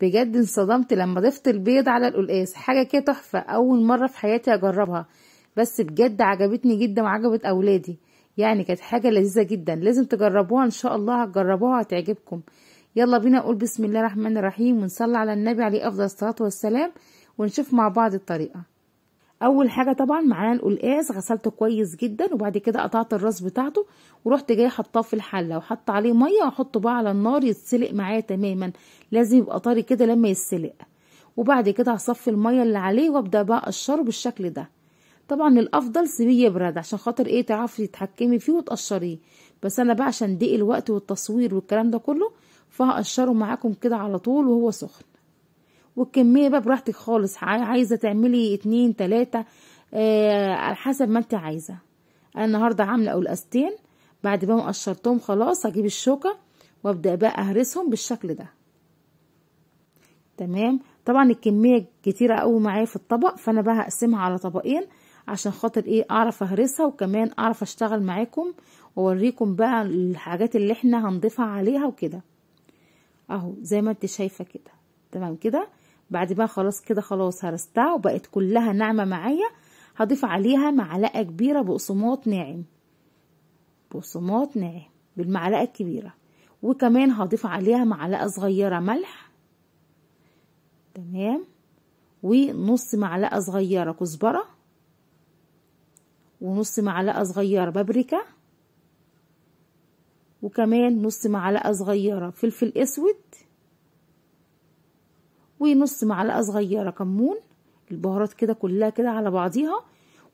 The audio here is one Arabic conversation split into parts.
بجد انصدمت لما ضفت البيض على القلقاس حاجه كده تحفه اول مره في حياتي اجربها بس بجد عجبتني جدا وعجبت اولادي يعني كانت حاجه لذيذه جدا لازم تجربوها ان شاء الله هتجربوها هتعجبكم يلا بينا نقول بسم الله الرحمن الرحيم ونصلي على النبي عليه افضل الصلاه والسلام ونشوف مع بعض الطريقه اول حاجه طبعا معانا القلقاس غسلته كويس جدا وبعد كده قطعت الراس بتاعته ورحت جايه حطاه في الحله وحط عليه ميه واحطه بقى على النار يتسلق معايا تماما لازم يبقى طري كده لما يتسلق وبعد كده هصفي الميه اللي عليه وابدا بقى اقشره بالشكل ده طبعا الافضل سيبيه يبرد عشان خاطر ايه تعرفي تتحكمي فيه وتقشريه بس انا بقى عشان ضيق الوقت والتصوير والكلام ده كله فهقشره معاكم كده على طول وهو سخن والكميه بقى براحتك خالص عايزه تعملي اتنين تلاته آه على حسب ما انت عايزه انا النهارده عامله قلقاستين بعد بقى ما قشرتهم خلاص هجيب الشوكه وابدا بقى اهرسهم بالشكل ده تمام طبعا الكميه كتيره قوي معايا في الطبق فانا بقى هقسمها على طبقين عشان خاطر ايه اعرف اهرسها وكمان اعرف اشتغل معاكم واوريكم بقى الحاجات اللي احنا هنضيفها عليها وكده اهو زي ما انت شايفه كده تمام كده بعد ما خلاص كده خلاص هرستها وبقت كلها ناعمة معايا هضيف عليها معلقة كبيرة بقسماط ناعم بقسماط ناعم بالمعلقة الكبيرة وكمان هضيف عليها معلقة صغيرة ملح تمام ونص معلقة صغيرة كزبرة ونص معلقة صغيرة بابريكا وكمان نص معلقة صغيرة فلفل اسود ونص معلقة صغيرة كمون البهارات كده كلها كده على بعضيها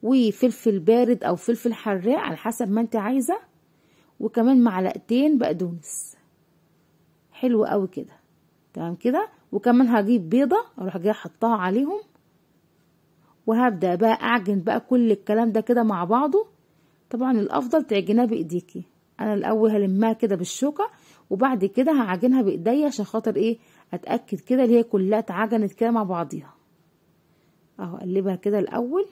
وفلفل بارد او فلفل حراق على حسب ما انت عايزة وكمان معلقتين بقدونس حلو قوي كده تمام كده وكمان هجيب بيضة اروح جاية حطها عليهم وهبدأ بقى اعجن بقى كل الكلام ده كده مع بعضه طبعا الافضل تعجنها بايديكي انا الاول هلمها كده بالشوكة وبعد كده هعجنها بايديا عشان خاطر ايه هتأكد كده اللي هي كلها اتعجنت كده مع بعضيها اهو اقلبها كده الاول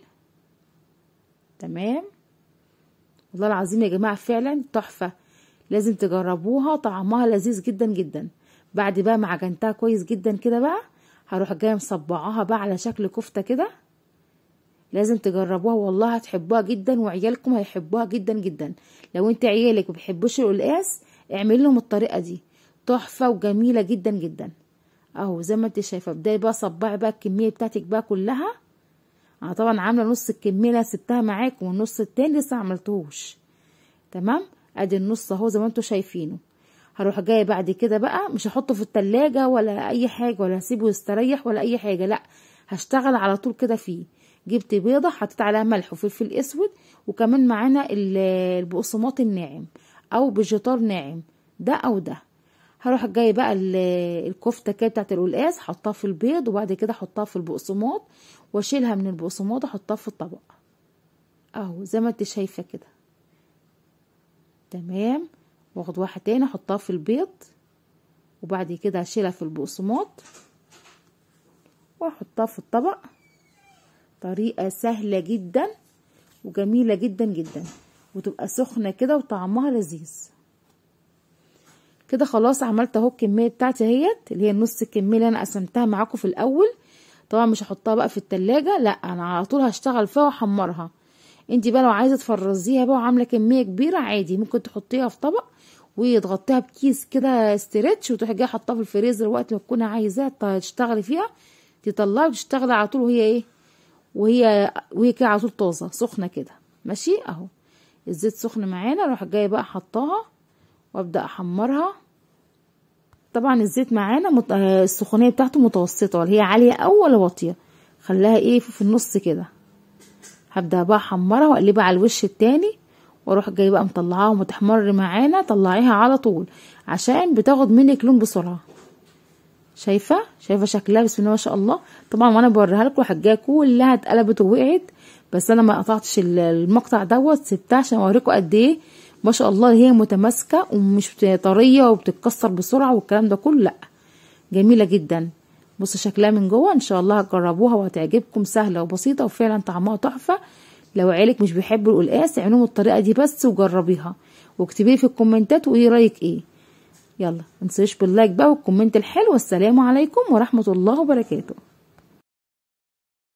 تمام والله العظيم يا جماعة فعلا تحفة لازم تجربوها طعمها لذيذ جدا جدا بعد بقى ما عجنتها كويس جدا كده بقى هروح جايه مصبعاها بقى على شكل كفته كده لازم تجربوها والله هتحبوها جدا وعيالكم هيحبوها جدا جدا لو انت عيالك ما بيحبوش القلقاس اعمل لهم الطريقه دي تحفه وجميله جدا جدا اهو زي ما انت شايفه بداي بقى صباعي بقى الكميه بتاعتك بقى كلها انا طبعا عامله نص الكميه اللي سبتها معاكم والنص التاني لسه عملتهوش تمام ادي النص اهو زي ما انتوا شايفينه هروح جايه بعد كده بقى مش هحطه في التلاجة ولا اي حاجه ولا هسيبه يستريح ولا اي حاجه لا هشتغل على طول كده فيه جبت بيضه حطيت عليها ملح وفلفل اسود وكمان معانا البقسماط الناعم او بيجيتار ناعم ده او ده هروح جاي بقى الكفته كده بتاعت القلقاس حطها في البيض وبعد كده احطها في البقسماط واشيلها من البقسماط واحطها في الطبق اهو زي ما انت شايفه كده تمام واخد واحده تاني احطها في البيض وبعد كده اشيلها في البقسماط واحطها في الطبق طريقه سهله جدا وجميله جدا جدا وتبقى سخنه كده وطعمها لذيذ كده خلاص عملت اهو الكميه بتاعتي اهيت اللي هي النص الكميه اللي انا قسمتها معاكم في الاول طبعا مش هحطها بقى في التلاجة لا انا على طول هشتغل فيها واحمرها انت بقى لو عايزه تفرزيها بقى وعامله كميه كبيره عادي ممكن تحطيها في طبق وتغطيها بكيس كده استرتش وتروحي جايه حطاها في الفريزر وقت ما تكوني عايزاها تشتغلي فيها تطلعي وتشتغلي على طول وهي ايه وهي وهي كده على طول طازه سخنه كده ماشي اهو الزيت سخن معانا اروح جايه بقى حطاها وابدا احمرها طبعا الزيت معانا مت... آه، السخونيه بتاعته متوسطه ولا هي عاليه او ولا واطيه خليها ايه في النص كده هبدا بقى احمرها واقلبها على الوش التاني واروح جاي بقى مطلعاها ومتحمر معانا طلعيها على طول عشان بتاخد منك لون بسرعه شايفه شايفه شكلها بسم الله ما شاء الله طبعا وانا بوريها لكم الحاجه كلها اتقلبت ووقعت بس انا ما قطعتش المقطع دوت سبتها عشان اوريكم قد ايه ما شاء الله هي متماسكه ومش طريه وبتتكسر بسرعه والكلام ده كله لا جميله جدا بص شكلها من جوه ان شاء الله هتجربوها وهتعجبكم سهله وبسيطه وفعلا طعمها تحفه لو عيالك مش بيحبوا القلقاس عينهم الطريقه دي بس وجربيها واكتبي في الكومنتات وايه رايك ايه يلا متنسيش باللايك بقى والكومنت الحلو والسلام عليكم ورحمه الله وبركاته